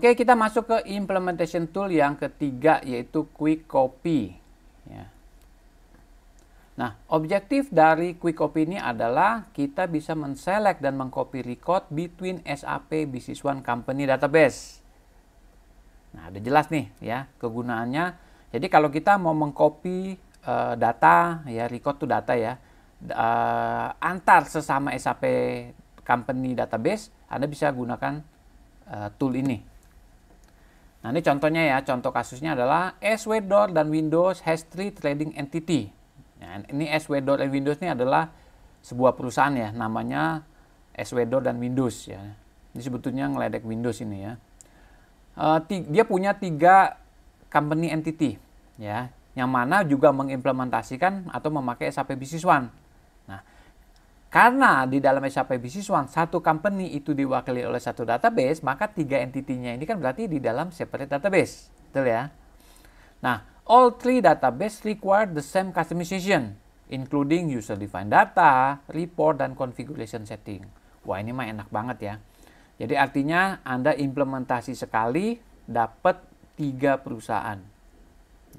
Oke, kita masuk ke implementation tool yang ketiga yaitu Quick Copy. Ya. Nah, objektif dari Quick Copy ini adalah kita bisa menselek dan mengcopy record between SAP Business One Company Database. Nah, udah jelas nih ya kegunaannya. Jadi kalau kita mau mengcopy uh, data ya record to data ya uh, antar sesama SAP company database, Anda bisa gunakan uh, tool ini Nah ini contohnya ya, contoh kasusnya adalah SW.door dan Windows has three trading entity. Nah, ini SW.door dan Windows ini adalah sebuah perusahaan ya, namanya SW.door dan Windows ya. Ini sebetulnya ngeledek Windows ini ya. Uh, dia punya tiga company entity ya, yang mana juga mengimplementasikan atau memakai SAP Business One. Karena di dalam SAP Business One, satu company itu diwakili oleh satu database, maka tiga entitinya ini kan berarti di dalam separate database. Betul ya? Nah, all three database require the same customization, including user-defined data, report, dan configuration setting. Wah, ini mah enak banget ya. Jadi artinya Anda implementasi sekali dapat tiga perusahaan.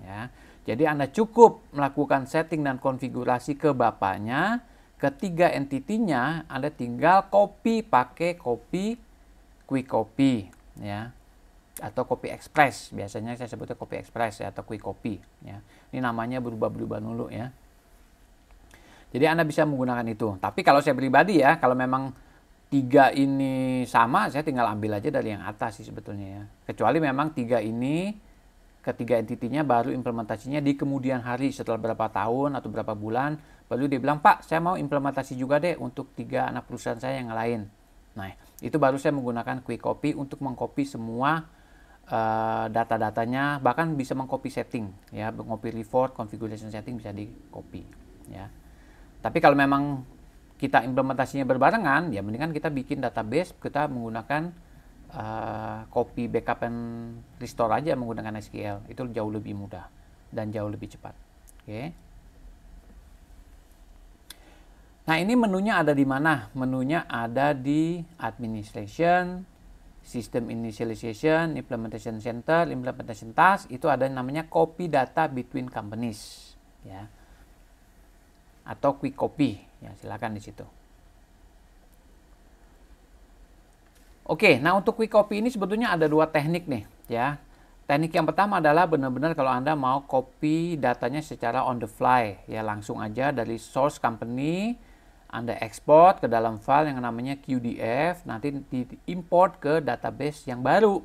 Ya. Jadi Anda cukup melakukan setting dan konfigurasi ke bapaknya, ketiga entitinya Anda tinggal copy pakai copy quick copy ya atau copy express biasanya saya sebutnya copy express ya atau quick copy ya ini namanya berubah-berubah dulu ya jadi Anda bisa menggunakan itu tapi kalau saya pribadi ya kalau memang tiga ini sama saya tinggal ambil aja dari yang atas sih sebetulnya ya kecuali memang tiga ini ketiga entitinya baru implementasinya di kemudian hari setelah berapa tahun atau berapa bulan Lalu dia bilang, Pak, saya mau implementasi juga deh untuk tiga anak perusahaan saya yang lain. Nah, itu baru saya menggunakan Quick Copy untuk mengcopy semua uh, data-datanya, bahkan bisa mengcopy setting, ya, mengcopy report, configuration setting bisa di copy, ya. Tapi kalau memang kita implementasinya berbarengan, ya mendingan kita bikin database, kita menggunakan uh, copy backup and restore aja menggunakan SQL, itu jauh lebih mudah dan jauh lebih cepat, oke? Okay. Nah, ini menunya ada di mana? Menunya ada di administration, system initialization, implementation center, implementation task, itu ada yang namanya copy data between companies, ya. Atau quick copy, ya silakan di situ. Oke, nah untuk quick copy ini sebetulnya ada dua teknik nih, ya. Teknik yang pertama adalah benar-benar kalau Anda mau copy datanya secara on the fly, ya langsung aja dari source company anda ekspor ke dalam file yang namanya QDF, nanti diimport ke database yang baru.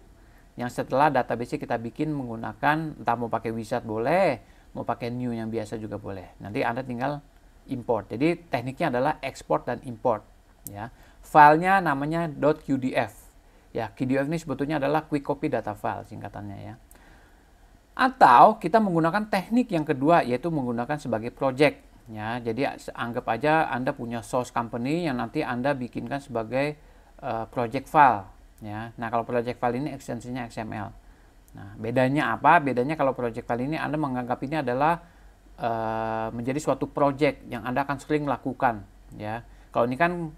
Yang setelah database kita bikin menggunakan entah mau pakai wizard boleh, mau pakai new yang biasa juga boleh. Nanti Anda tinggal import. Jadi tekniknya adalah export dan import. Ya, filenya namanya .qdf. Ya, QDF ini sebetulnya adalah quick copy data file singkatannya ya. Atau kita menggunakan teknik yang kedua yaitu menggunakan sebagai project. Ya, jadi anggap aja Anda punya source company yang nanti Anda bikinkan sebagai uh, project file. Ya, nah kalau project file ini ekstensinya XML. Nah, bedanya apa? Bedanya kalau project file ini Anda menganggap ini adalah uh, menjadi suatu project yang Anda akan sering lakukan. Ya, kalau ini kan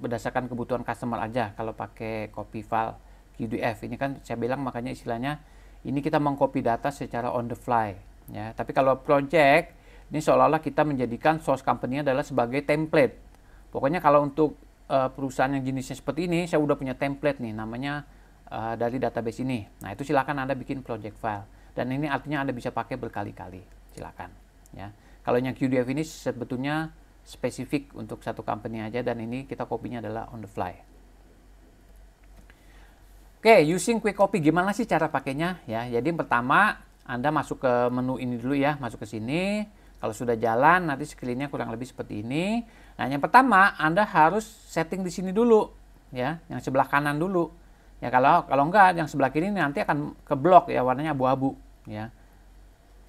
berdasarkan kebutuhan customer aja. Kalau pakai copy file QDF ini kan saya bilang makanya istilahnya ini kita mengcopy data secara on the fly. Ya, tapi kalau project ini seolah-olah kita menjadikan source company adalah sebagai template. Pokoknya kalau untuk uh, perusahaan yang jenisnya seperti ini, saya udah punya template nih namanya uh, dari database ini. Nah, itu silakan Anda bikin project file. Dan ini artinya Anda bisa pakai berkali-kali. Silakan, ya. Kalau yang QDF ini sebetulnya spesifik untuk satu company aja dan ini kita kopinya adalah on the fly. Oke, okay, using quick copy gimana sih cara pakainya ya? Jadi pertama Anda masuk ke menu ini dulu ya, masuk ke sini. Kalau sudah jalan nanti screen-nya kurang lebih seperti ini. Nah yang pertama Anda harus setting di sini dulu ya, yang sebelah kanan dulu. Ya kalau kalau enggak yang sebelah kiri nanti akan ke blok ya warnanya abu-abu ya.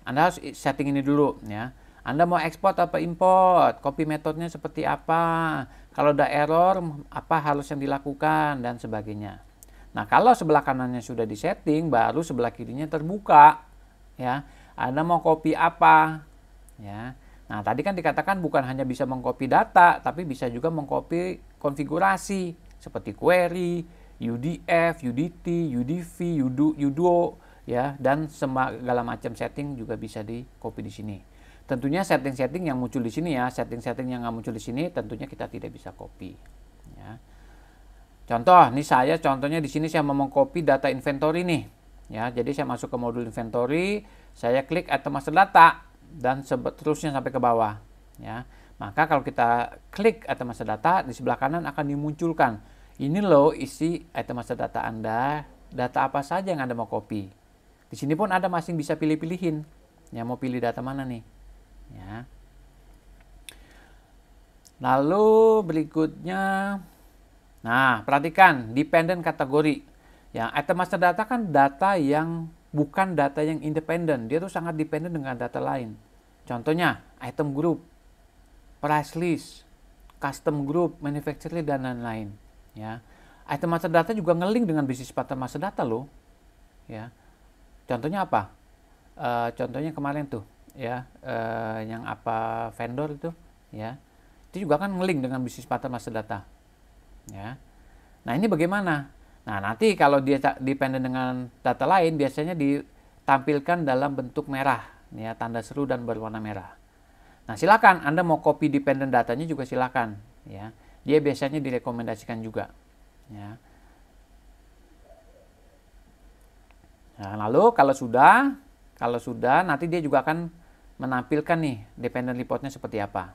Anda harus setting ini dulu ya. Anda mau ekspor atau import, copy metodenya seperti apa, kalau ada error apa harus yang dilakukan dan sebagainya. Nah kalau sebelah kanannya sudah disetting, baru sebelah kirinya terbuka ya. Anda mau copy apa, ya. Nah, tadi kan dikatakan bukan hanya bisa mengcopy data, tapi bisa juga mengcopy konfigurasi seperti query, UDF, UDT, UDV, UDO, UDO ya dan segala macam setting juga bisa di copy di sini. Tentunya setting-setting yang muncul di sini ya, setting-setting yang nggak muncul di sini tentunya kita tidak bisa copy. Ya. Contoh, ini saya contohnya di sini saya mau mengcopy data inventory nih. Ya, jadi saya masuk ke modul inventory, saya klik atau master data dan seterusnya sampai ke bawah ya maka kalau kita klik item master data di sebelah kanan akan dimunculkan ini loh isi item master data Anda data apa saja yang Anda mau copy di sini pun ada masing bisa pilih-pilihin ya mau pilih data mana nih ya lalu berikutnya nah perhatikan dependent kategori ya item master data kan data yang bukan data yang independen dia tuh sangat dependen dengan data lain Contohnya, item group, price list, custom group, manufacturer, dan lain-lain. Ya. Item master data juga ngeling dengan bisnis pattern master data loh. Ya. Contohnya apa? Uh, contohnya kemarin tuh, ya, uh, yang apa vendor itu, ya, itu juga kan ngeling dengan bisnis pattern master data. Ya. Nah ini bagaimana? Nah nanti kalau dia dependen dengan data lain, biasanya ditampilkan dalam bentuk merah ya tanda seru dan berwarna merah. Nah silakan Anda mau copy dependent datanya juga silakan ya. Dia biasanya direkomendasikan juga ya. Nah, lalu kalau sudah kalau sudah nanti dia juga akan menampilkan nih dependent reportnya seperti apa.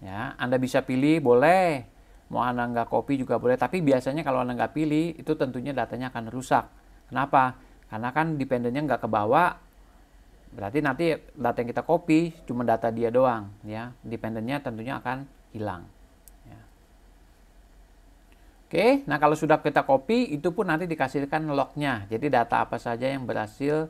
Ya, Anda bisa pilih boleh mau Anda nggak copy juga boleh, tapi biasanya kalau Anda nggak pilih itu tentunya datanya akan rusak. Kenapa? Karena kan dependennya nggak ke bawah, Berarti nanti data yang kita copy cuma data dia doang ya. Dependennya tentunya akan hilang. Ya. Oke, nah kalau sudah kita copy itu pun nanti dikasihkan lognya. Jadi data apa saja yang berhasil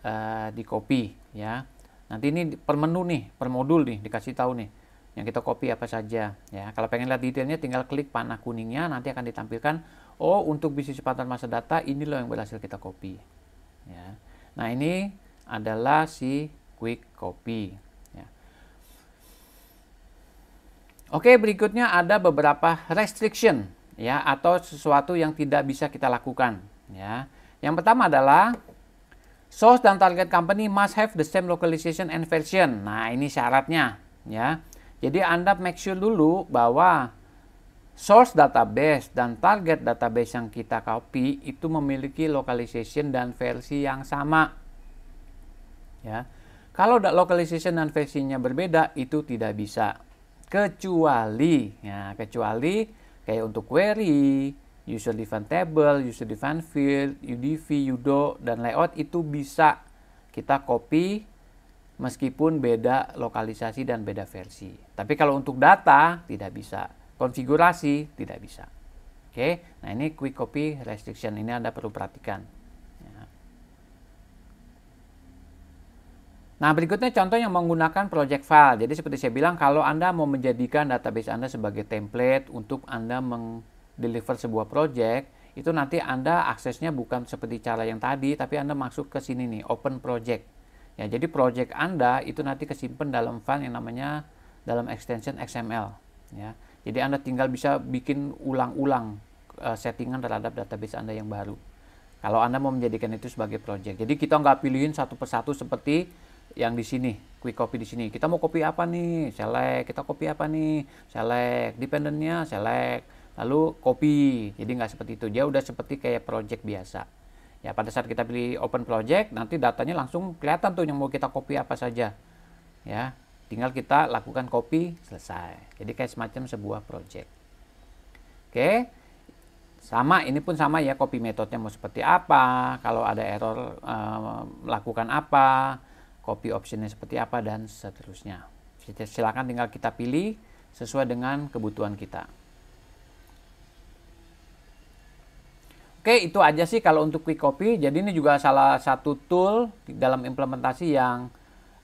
uh, eh, di copy ya. Nanti ini per menu nih, per modul nih dikasih tahu nih yang kita copy apa saja ya. Kalau pengen lihat detailnya tinggal klik panah kuningnya nanti akan ditampilkan oh untuk bisnis pantauan masa data ini loh yang berhasil kita copy ya. Nah, ini adalah si quick copy. Ya. Oke, berikutnya ada beberapa restriction ya atau sesuatu yang tidak bisa kita lakukan ya. Yang pertama adalah source dan target company must have the same localization and version. Nah, ini syaratnya ya. Jadi Anda make sure dulu bahwa source database dan target database yang kita copy itu memiliki localization dan versi yang sama. Ya. Kalau localization dan versinya berbeda itu tidak bisa kecuali ya kecuali kayak untuk query, user defined table, user defined field, UDV, UDO dan layout itu bisa kita copy meskipun beda lokalisasi dan beda versi. Tapi kalau untuk data tidak bisa, konfigurasi tidak bisa. Oke, nah ini quick copy restriction ini Anda perlu perhatikan. Nah, berikutnya contoh yang menggunakan project file. Jadi seperti saya bilang, kalau Anda mau menjadikan database Anda sebagai template untuk Anda mendeliver sebuah project, itu nanti Anda aksesnya bukan seperti cara yang tadi, tapi Anda masuk ke sini nih, open project. Ya, jadi project Anda itu nanti kesimpan dalam file yang namanya dalam extension XML. Ya. Jadi Anda tinggal bisa bikin ulang-ulang eh, settingan terhadap database Anda yang baru. Kalau Anda mau menjadikan itu sebagai project. Jadi kita nggak pilihin satu persatu seperti yang di sini quick copy di sini kita mau copy apa nih select kita copy apa nih select dependennya select lalu copy jadi nggak seperti itu dia udah seperti kayak project biasa ya pada saat kita pilih open project nanti datanya langsung kelihatan tuh yang mau kita copy apa saja ya tinggal kita lakukan copy selesai jadi kayak semacam sebuah project oke sama ini pun sama ya copy metodenya mau seperti apa kalau ada error eh, melakukan apa copy optionnya seperti apa dan seterusnya. Silakan tinggal kita pilih sesuai dengan kebutuhan kita. Oke, itu aja sih kalau untuk quick copy. Jadi ini juga salah satu tool dalam implementasi yang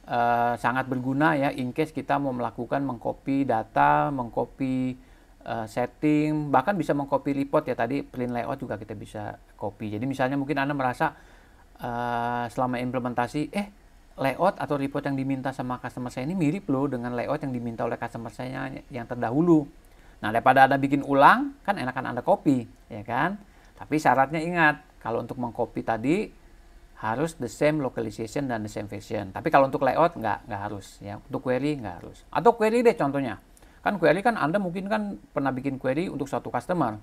uh, sangat berguna ya in case kita mau melakukan mengcopy data, mengcopy uh, setting, bahkan bisa mengcopy report ya tadi print layout juga kita bisa copy. Jadi misalnya mungkin Anda merasa uh, selama implementasi eh layout atau report yang diminta sama customer saya ini mirip loh dengan layout yang diminta oleh customer saya yang terdahulu. Nah, daripada Anda bikin ulang, kan enakan Anda copy, ya kan? Tapi syaratnya ingat, kalau untuk mengcopy tadi harus the same localization dan the same version. Tapi kalau untuk layout nggak nggak harus ya. Untuk query nggak harus. Atau query deh contohnya. Kan query kan Anda mungkin kan pernah bikin query untuk satu customer.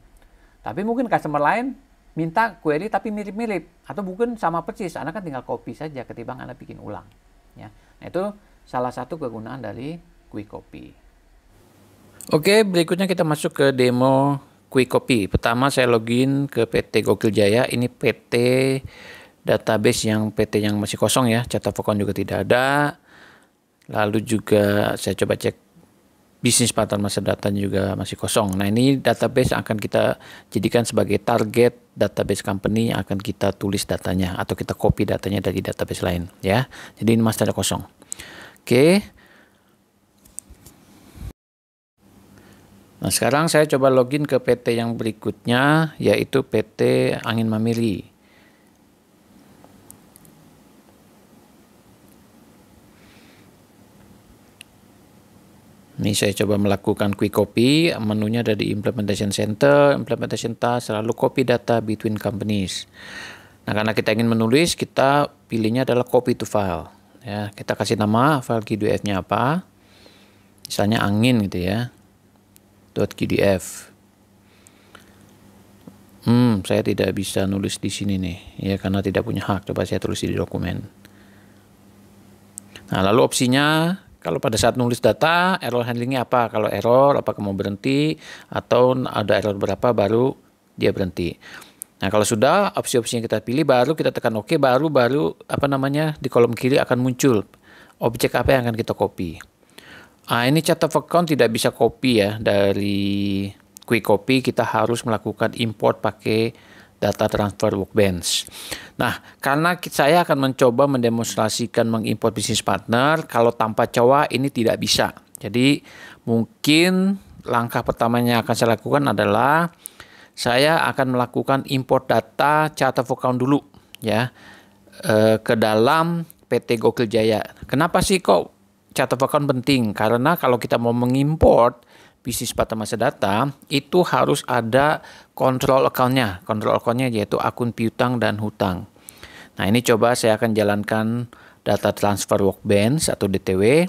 Tapi mungkin customer lain minta query tapi mirip-mirip atau bukan sama persis Anda kan tinggal copy saja ketimbang Anda bikin ulang ya nah, itu salah satu kegunaan dari quick copy Oke berikutnya kita masuk ke demo quick copy pertama saya login ke PT Gokil Jaya ini PT database yang PT yang masih kosong ya catatan juga tidak ada lalu juga saya coba cek bisnis pattern masa data juga masih kosong. Nah ini database akan kita jadikan sebagai target database company yang akan kita tulis datanya atau kita copy datanya dari database lain ya. Jadi ini masih ada kosong. Oke. Nah sekarang saya coba login ke PT yang berikutnya yaitu PT Angin Mamiri. Ini saya coba melakukan quick copy, menunya ada di implementation center, implementation task, selalu copy data between companies. Nah, karena kita ingin menulis, kita pilihnya adalah copy to file. Ya, kita kasih nama file gdf nya apa? Misalnya angin gitu ya. gdf Hmm, saya tidak bisa nulis di sini nih, ya karena tidak punya hak. Coba saya tulis di dokumen. Nah, lalu opsinya kalau pada saat nulis data, error handlingnya apa? Kalau error, apakah mau berhenti atau ada error berapa baru dia berhenti. Nah, kalau sudah opsi-opsi yang kita pilih baru kita tekan OK, baru baru apa namanya di kolom kiri akan muncul objek apa yang akan kita copy. Ah, ini chart of account tidak bisa copy ya dari quick copy kita harus melakukan import pakai data transfer workbench. Nah, karena saya akan mencoba mendemonstrasikan mengimport bisnis partner, kalau tanpa cowa ini tidak bisa. Jadi mungkin langkah pertamanya yang akan saya lakukan adalah saya akan melakukan import data charter account dulu ya eh, ke dalam PT Gokil Jaya. Kenapa sih kok charter account penting? Karena kalau kita mau mengimport bisnis pada masa data itu harus ada kontrol accountnya. Kontrol accountnya yaitu akun piutang dan hutang. Nah ini coba saya akan jalankan data transfer workbench atau DTW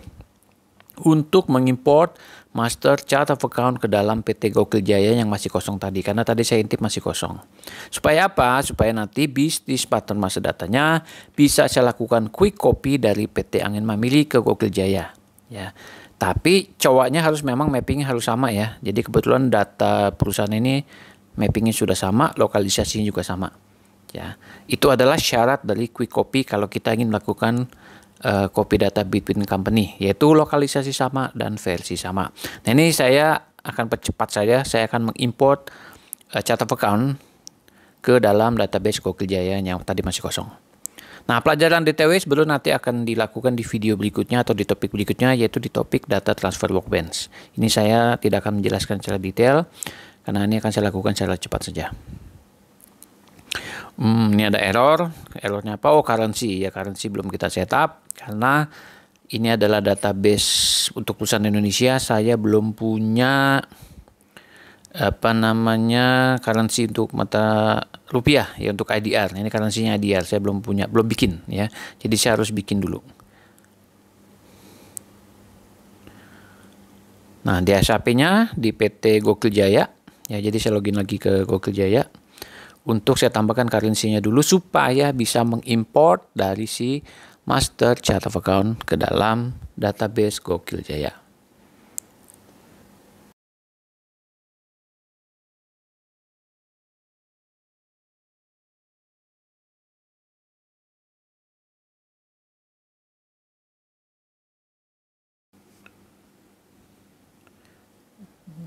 untuk mengimport master chart of account ke dalam PT Gokil Jaya yang masih kosong tadi karena tadi saya intip masih kosong. Supaya apa? Supaya nanti bisnis pattern masa datanya bisa saya lakukan quick copy dari PT Angin Mamili ke Gokil Jaya. Ya. Tapi cowoknya harus memang mappingnya harus sama ya. Jadi kebetulan data perusahaan ini mappingnya sudah sama, lokalisasinya juga sama. Ya, itu adalah syarat dari quick copy kalau kita ingin melakukan uh, copy data between company, yaitu lokalisasi sama dan versi sama. Nah ini saya akan percepat saja, saya akan mengimport uh, chart of account ke dalam database Google Jaya yang tadi masih kosong. Nah, pelajaran DTW sebelum nanti akan dilakukan di video berikutnya atau di topik berikutnya yaitu di topik data transfer workbench. Ini saya tidak akan menjelaskan secara detail karena ini akan saya lakukan secara cepat saja. Hmm, ini ada error. Errornya apa? Oh, currency. Ya, currency belum kita setup karena ini adalah database untuk perusahaan Indonesia. Saya belum punya apa namanya currency untuk mata rupiah ya untuk IDR. Ini currency IDR. Saya belum punya, belum bikin ya. Jadi saya harus bikin dulu. Nah, di SAP-nya di PT Gokil Jaya. Ya, jadi saya login lagi ke Gokil Jaya untuk saya tambahkan currency-nya dulu supaya bisa mengimport dari si master chart of account ke dalam database Gokil Jaya.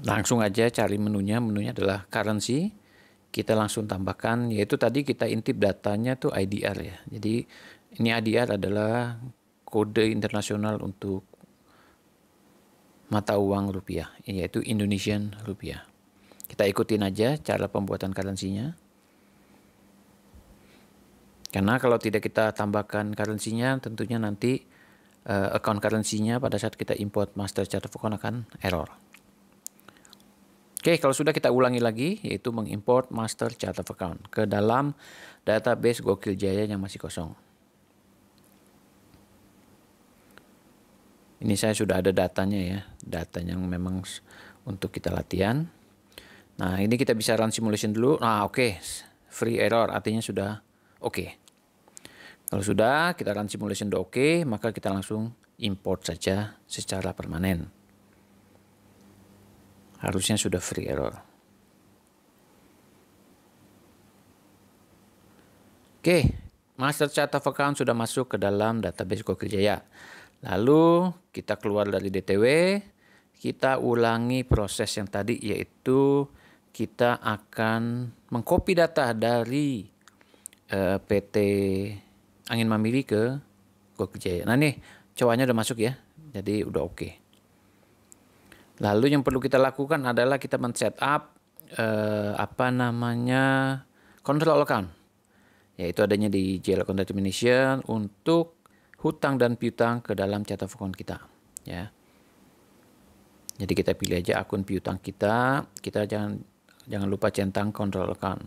langsung aja cari menunya menunya adalah currency kita langsung tambahkan yaitu tadi kita intip datanya tuh IDR ya jadi ini IDR adalah kode internasional untuk mata uang rupiah yaitu Indonesian rupiah kita ikutin aja cara pembuatan currency-nya karena kalau tidak kita tambahkan currency-nya tentunya nanti uh, account currency-nya pada saat kita import master chart akan error Oke, kalau sudah kita ulangi lagi, yaitu mengimport master chart of account ke dalam database Gokil Jaya yang masih kosong. Ini saya sudah ada datanya ya, data yang memang untuk kita latihan. Nah, ini kita bisa run simulation dulu. Nah, oke, okay. free error artinya sudah oke. Okay. Kalau sudah, kita run simulation oke, okay, maka kita langsung import saja secara permanen harusnya sudah free error. Oke, master chart of account sudah masuk ke dalam database Jaya. Lalu kita keluar dari DTW, kita ulangi proses yang tadi yaitu kita akan mengcopy data dari uh, eh, PT Angin Mamiri ke Jaya. Nah nih, cowoknya udah masuk ya, jadi udah oke. Okay. Lalu yang perlu kita lakukan adalah kita men up uh, apa namanya control account, yaitu adanya di JL Account Termination untuk hutang dan piutang ke dalam catatan of account kita, ya. Jadi kita pilih aja akun piutang kita, kita jangan jangan lupa centang control account.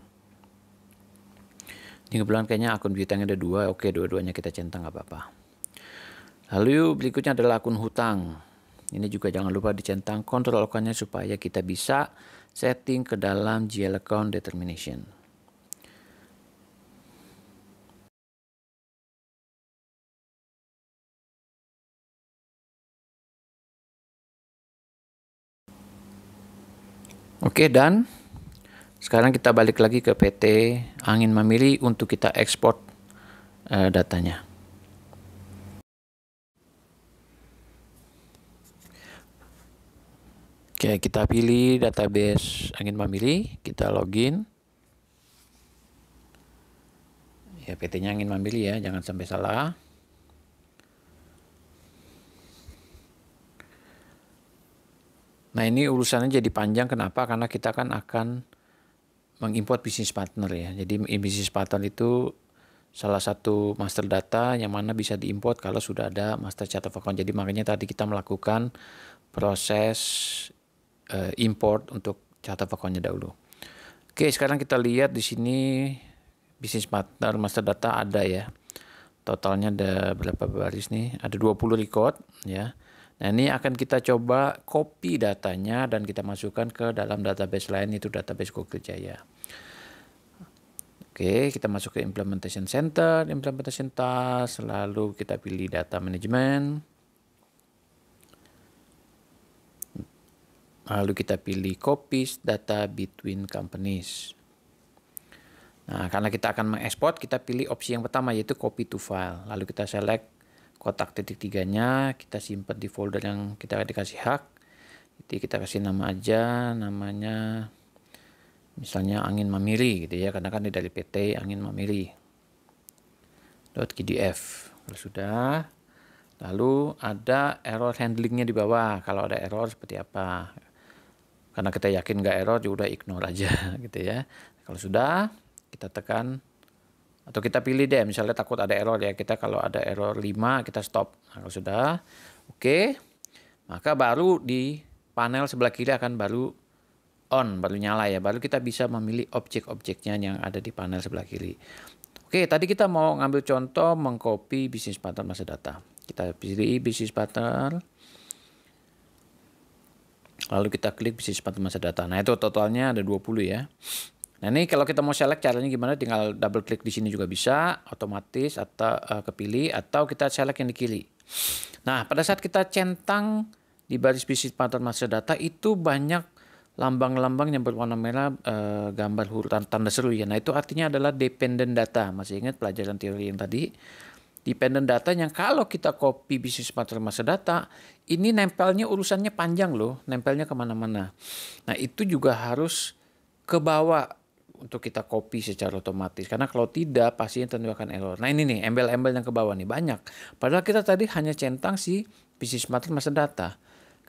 Ini kebetulan kayaknya akun piutangnya ada dua, oke dua-duanya kita centang nggak apa-apa. Lalu berikutnya adalah akun hutang. Ini juga jangan lupa dicentang kontrol lokalnya supaya kita bisa setting ke dalam GL account determination. Oke dan sekarang kita balik lagi ke PT Angin Memilih untuk kita ekspor uh, eh, datanya. Oke, kita pilih database angin mamili, kita login. Ya, PT-nya angin mamili ya, jangan sampai salah. Nah, ini urusannya jadi panjang kenapa? Karena kita kan akan mengimport bisnis partner ya. Jadi bisnis partner itu salah satu master data yang mana bisa diimport kalau sudah ada master chart of account. Jadi makanya tadi kita melakukan proses uh, import untuk catatan pokoknya dahulu. Oke, sekarang kita lihat di sini bisnis partner master data ada ya. Totalnya ada berapa baris nih? Ada 20 record ya. Nah, ini akan kita coba copy datanya dan kita masukkan ke dalam database lain itu database Google Jaya. Oke, kita masuk ke implementation center, implementation task, lalu kita pilih data management. Lalu kita pilih copy data between companies. Nah, karena kita akan mengekspor, kita pilih opsi yang pertama yaitu copy to file. Lalu kita select kotak titik tiganya, kita simpan di folder yang kita dikasih hak. Jadi kita kasih nama aja, namanya misalnya angin mamiri gitu ya, karena kan ini dari PT angin mamiri. .kdf. Kalau sudah, Lalu ada error handlingnya di bawah. Kalau ada error seperti apa? karena kita yakin nggak error ya udah ignore aja gitu ya kalau sudah kita tekan atau kita pilih deh misalnya takut ada error ya kita kalau ada error 5 kita stop nah, kalau sudah oke okay. maka baru di panel sebelah kiri akan baru on baru nyala ya baru kita bisa memilih objek-objeknya yang ada di panel sebelah kiri oke okay, tadi kita mau ngambil contoh mengcopy bisnis pattern masa data kita pilih bisnis pattern lalu kita klik bisnis sepatu masa data nah itu totalnya ada 20 ya nah ini kalau kita mau select caranya gimana tinggal double klik di sini juga bisa otomatis atau uh, kepilih atau kita select yang di kiri nah pada saat kita centang di baris bisnis pattern masa data itu banyak lambang-lambang yang berwarna merah eh, gambar huruf tanda seru ya. Nah, itu artinya adalah dependent data. Masih ingat pelajaran teori yang tadi? dependent data yang kalau kita copy bisnis material masa data, ini nempelnya urusannya panjang loh, nempelnya kemana-mana. Nah itu juga harus ke bawah untuk kita copy secara otomatis karena kalau tidak pastinya tentu akan error. Nah ini nih embel-embel yang ke bawah nih banyak. Padahal kita tadi hanya centang si bisnis material masa data.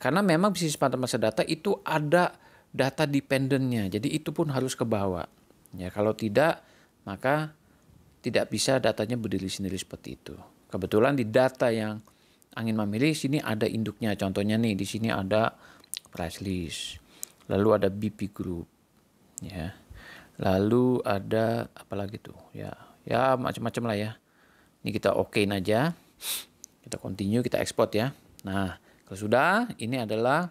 Karena memang bisnis material masa data itu ada data dependennya. Jadi itu pun harus ke bawah. Ya kalau tidak maka tidak bisa datanya berdiri sendiri seperti itu. Kebetulan di data yang angin memilih sini ada induknya. Contohnya nih di sini ada price list. Lalu ada BP group ya. Lalu ada apa lagi tuh ya. Ya macam-macam lah ya. Ini kita okein aja. Kita continue, kita export ya. Nah, kalau sudah ini adalah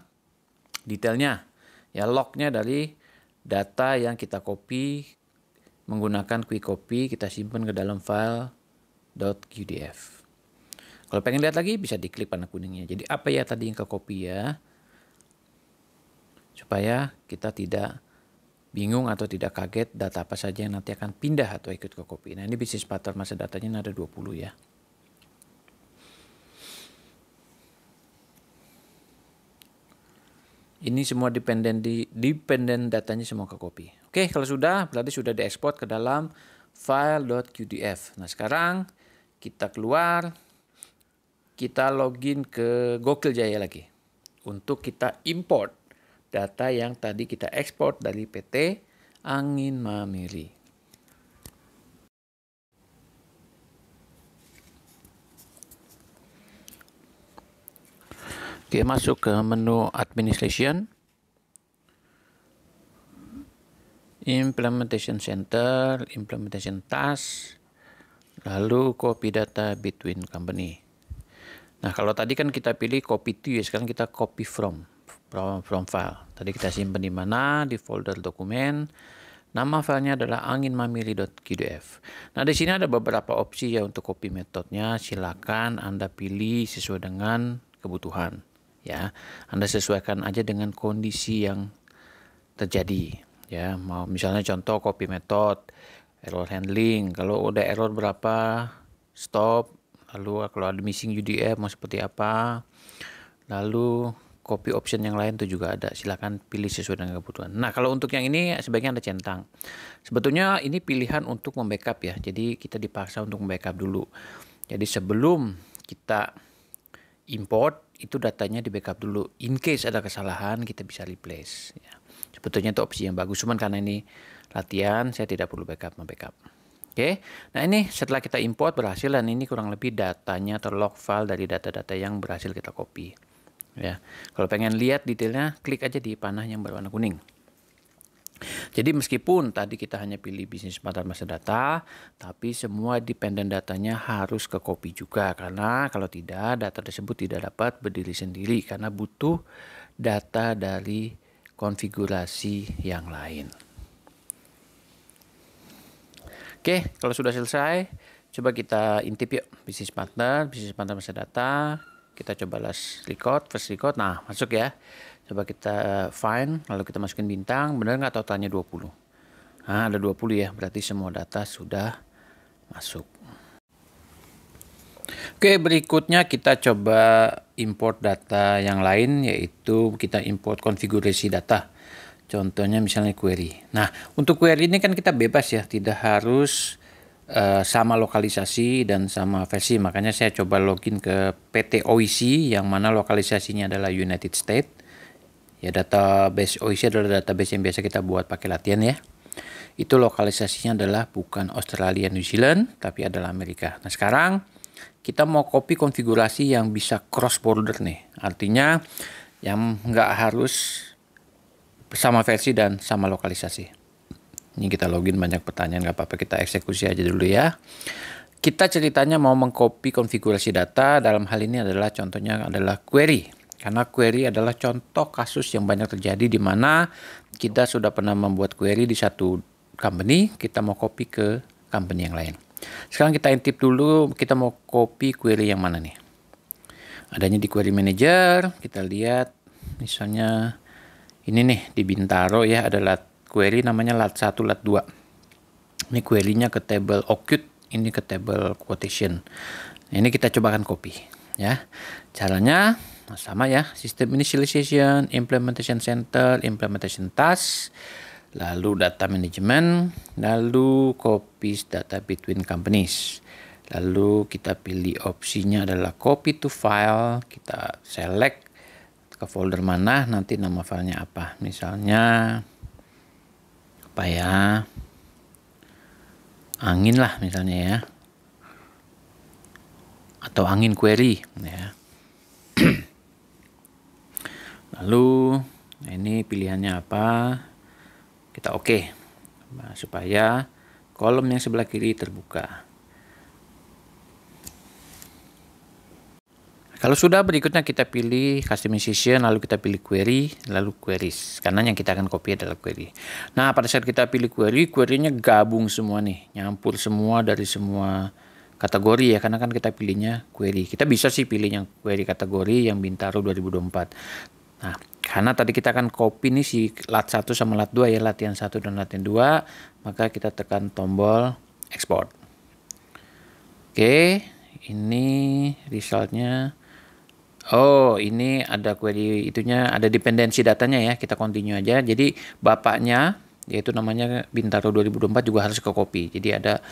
detailnya. Ya lognya dari data yang kita copy menggunakan quick copy kita simpan ke dalam file .qdf. Kalau pengen lihat lagi bisa diklik warna kuningnya. Jadi apa ya tadi yang ke copy ya? Supaya kita tidak bingung atau tidak kaget data apa saja yang nanti akan pindah atau ikut ke copy. Nah ini bisnis pattern masa datanya ada 20 ya. Ini semua dependen di dependen datanya semua ke copy. Oke, kalau sudah berarti sudah diekspor ke dalam file .qdf. Nah, sekarang kita keluar kita login ke Gokil Jaya lagi untuk kita import data yang tadi kita ekspor dari PT Angin Mamiri. Oke, masuk ke menu administration. Implementation center, implementation task, lalu copy data between company. Nah, kalau tadi kan kita pilih copy to, ya sekarang kita copy from from, from file. Tadi kita simpan di mana? Di folder dokumen. Nama filenya adalah anginmamili.qdf. Nah, di sini ada beberapa opsi ya untuk copy metodenya. Silakan Anda pilih sesuai dengan kebutuhan ya Anda sesuaikan aja dengan kondisi yang terjadi ya mau misalnya contoh copy method error handling kalau udah error berapa stop lalu kalau ada missing UDF mau seperti apa lalu copy option yang lain itu juga ada silahkan pilih sesuai dengan kebutuhan nah kalau untuk yang ini sebaiknya Anda centang sebetulnya ini pilihan untuk membackup ya jadi kita dipaksa untuk membackup dulu jadi sebelum kita import itu datanya di backup dulu. In case ada kesalahan kita bisa replace. Ya. Sebetulnya itu opsi yang bagus, cuman karena ini latihan saya tidak perlu backup membackup. Oke, nah ini setelah kita import berhasil dan ini kurang lebih datanya terlock file dari data-data yang berhasil kita copy. Ya, kalau pengen lihat detailnya klik aja di panah yang berwarna kuning. Jadi meskipun tadi kita hanya pilih bisnis pada masa data, tapi semua dependen datanya harus ke copy juga karena kalau tidak data tersebut tidak dapat berdiri sendiri karena butuh data dari konfigurasi yang lain. Oke, kalau sudah selesai, coba kita intip yuk bisnis partner, bisnis partner masa data, kita coba last record, first record. Nah, masuk ya. Coba kita eh, find, lalu kita masukin bintang. Benar nggak totalnya 20? Nah, ada 20 ya. Berarti semua data sudah masuk. Oke, berikutnya kita coba import data yang lain, yaitu kita import konfigurasi data. Contohnya misalnya query. Nah, untuk query ini kan kita bebas ya, tidak harus Eh, sama lokalisasi dan sama versi. Makanya saya coba login ke PT OIC yang mana lokalisasinya adalah United States. Ya database OIC adalah database yang biasa kita buat pakai latihan ya. Itu lokalisasinya adalah bukan Australia New Zealand tapi adalah Amerika. Nah sekarang kita mau copy konfigurasi yang bisa cross border nih. Artinya yang nggak harus sama versi dan sama lokalisasi. Ini kita login banyak pertanyaan nggak apa-apa kita eksekusi aja dulu ya. Kita ceritanya mau mengcopy konfigurasi data dalam hal ini adalah contohnya adalah query. Karena query adalah contoh kasus yang banyak terjadi di mana kita sudah pernah membuat query di satu company, kita mau copy ke company yang lain. Sekarang kita intip dulu kita mau copy query yang mana nih. Adanya di query manager, kita lihat misalnya ini nih di Bintaro ya ada query namanya lat 1, lat 2. Ini querynya ke table occult, ini ke table quotation. ini kita coba cobakan copy ya. Caranya sama ya, sistem initialization, implementation center, implementation task, lalu data management, lalu Copy data between companies. Lalu kita pilih opsinya adalah copy to file, kita select ke folder mana, nanti nama filenya apa. Misalnya apa ya angin lah misalnya ya atau angin query ya lalu nah ini pilihannya apa kita oke okay. Nah, supaya kolom yang sebelah kiri terbuka Kalau sudah berikutnya kita pilih customization lalu kita pilih query lalu queries karena yang kita akan copy adalah query. Nah pada saat kita pilih query querynya gabung semua nih nyampur semua dari semua kategori ya karena kan kita pilihnya query. Kita bisa sih pilih yang query kategori yang Bintaro 2024. Nah, karena tadi kita akan copy nih si lat 1 sama lat 2 ya, latihan 1 dan latihan 2, maka kita tekan tombol export. Oke, ini resultnya Oh, ini ada query itunya, ada dependensi datanya ya. Kita continue aja. Jadi bapaknya yaitu namanya Bintaro 2024 juga harus ke copy. Jadi ada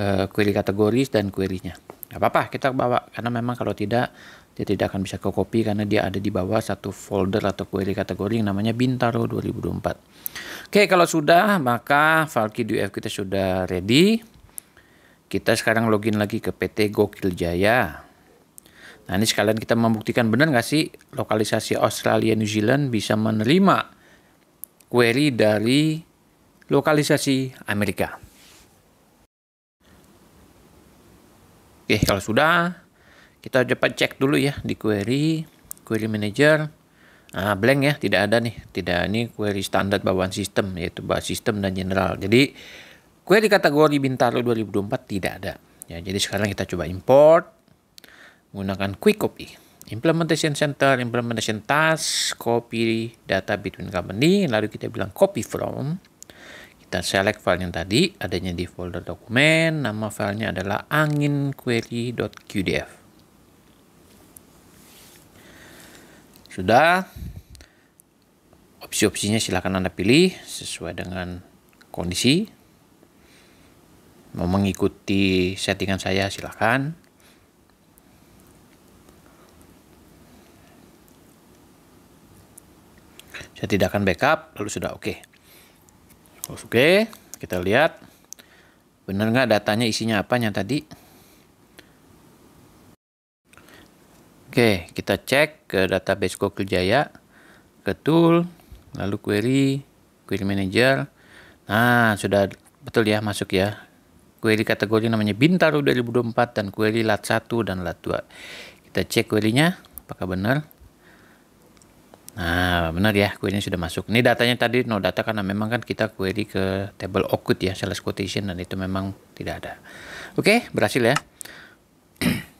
uh, query kategoris dan querynya. Gak apa-apa, kita bawa karena memang kalau tidak dia tidak akan bisa ke copy karena dia ada di bawah satu folder atau query kategori yang namanya Bintaro 2024. Oke, kalau sudah maka file DF kita sudah ready. Kita sekarang login lagi ke PT Gokil Jaya. Nah ini sekalian kita membuktikan benar nggak sih lokalisasi Australia New Zealand bisa menerima query dari lokalisasi Amerika. Oke kalau sudah kita cepat cek dulu ya di query query manager. Nah, blank ya tidak ada nih tidak ini query standar bawaan sistem yaitu bawaan sistem dan general. Jadi query kategori Bintaro 2024 tidak ada. Ya, jadi sekarang kita coba import menggunakan quick copy implementation center implementation task copy data between company lalu kita bilang copy from kita select file yang tadi adanya di folder dokumen nama filenya adalah angin query.qdf sudah opsi-opsinya silahkan anda pilih sesuai dengan kondisi mau mengikuti settingan saya silahkan Saya tidak akan backup, lalu sudah oke. Okay. Oke, kita lihat. Benar nggak datanya isinya apa yang tadi? Oke, kita cek ke database Google Jaya, ke tool, lalu query, query manager. Nah, sudah betul ya masuk ya. Query kategori namanya Bintaro 2024 dan query lat 1 dan lat 2. Kita cek query-nya apakah benar. Nah, benar ya, query sudah masuk. Ini datanya tadi no data karena memang kan kita query ke table occult ya, sales quotation dan itu memang tidak ada. Oke, berhasil ya.